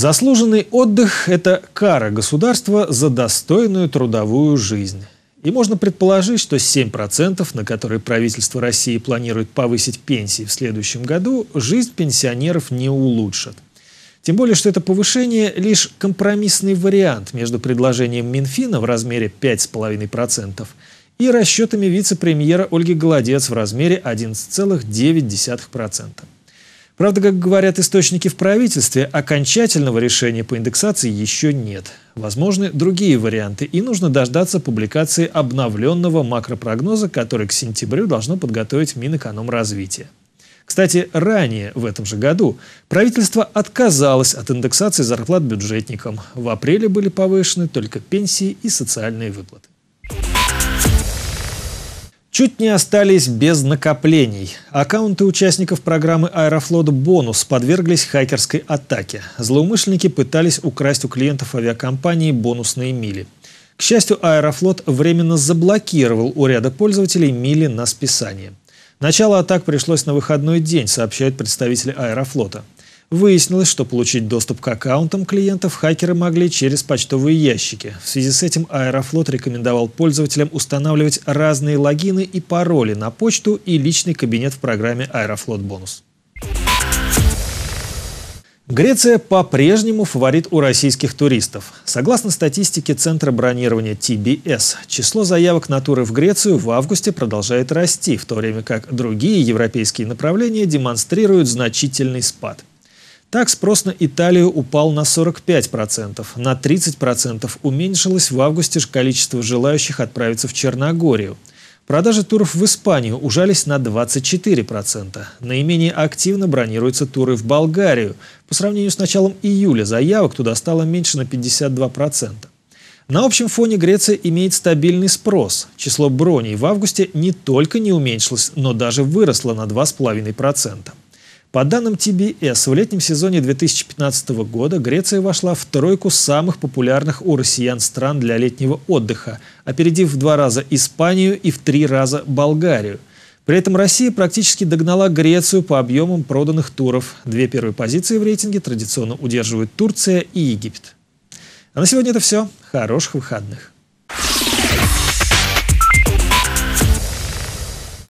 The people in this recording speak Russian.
Заслуженный отдых – это кара государства за достойную трудовую жизнь. И можно предположить, что 7%, на которые правительство России планирует повысить пенсии в следующем году, жизнь пенсионеров не улучшит. Тем более, что это повышение – лишь компромиссный вариант между предложением Минфина в размере 5,5% и расчетами вице-премьера Ольги Голодец в размере 11,9%. Правда, как говорят источники в правительстве, окончательного решения по индексации еще нет. Возможны другие варианты, и нужно дождаться публикации обновленного макропрогноза, который к сентябрю должно подготовить Минэкономразвитие. Кстати, ранее, в этом же году, правительство отказалось от индексации зарплат бюджетникам. В апреле были повышены только пенсии и социальные выплаты чуть не остались без накоплений. Аккаунты участников программы «Аэрофлот Бонус» подверглись хакерской атаке. Злоумышленники пытались украсть у клиентов авиакомпании бонусные мили. К счастью, Аэрофлот временно заблокировал у ряда пользователей мили на списание. Начало атак пришлось на выходной день, сообщают представители Аэрофлота. Выяснилось, что получить доступ к аккаунтам клиентов хакеры могли через почтовые ящики. В связи с этим Аэрофлот рекомендовал пользователям устанавливать разные логины и пароли на почту и личный кабинет в программе Аэрофлот Бонус. Греция по-прежнему фаворит у российских туристов. Согласно статистике Центра бронирования TBS, число заявок на туры в Грецию в августе продолжает расти, в то время как другие европейские направления демонстрируют значительный спад. Так спрос на Италию упал на 45%, на 30% уменьшилось в августе количество желающих отправиться в Черногорию. Продажи туров в Испанию ужались на 24%. Наименее активно бронируются туры в Болгарию. По сравнению с началом июля заявок туда стало меньше на 52%. На общем фоне Греция имеет стабильный спрос. Число броней в августе не только не уменьшилось, но даже выросло на 2,5%. По данным TBS, в летнем сезоне 2015 года Греция вошла в тройку самых популярных у россиян стран для летнего отдыха, опередив в два раза Испанию и в три раза Болгарию. При этом Россия практически догнала Грецию по объемам проданных туров. Две первые позиции в рейтинге традиционно удерживают Турция и Египет. А на сегодня это все. Хороших выходных.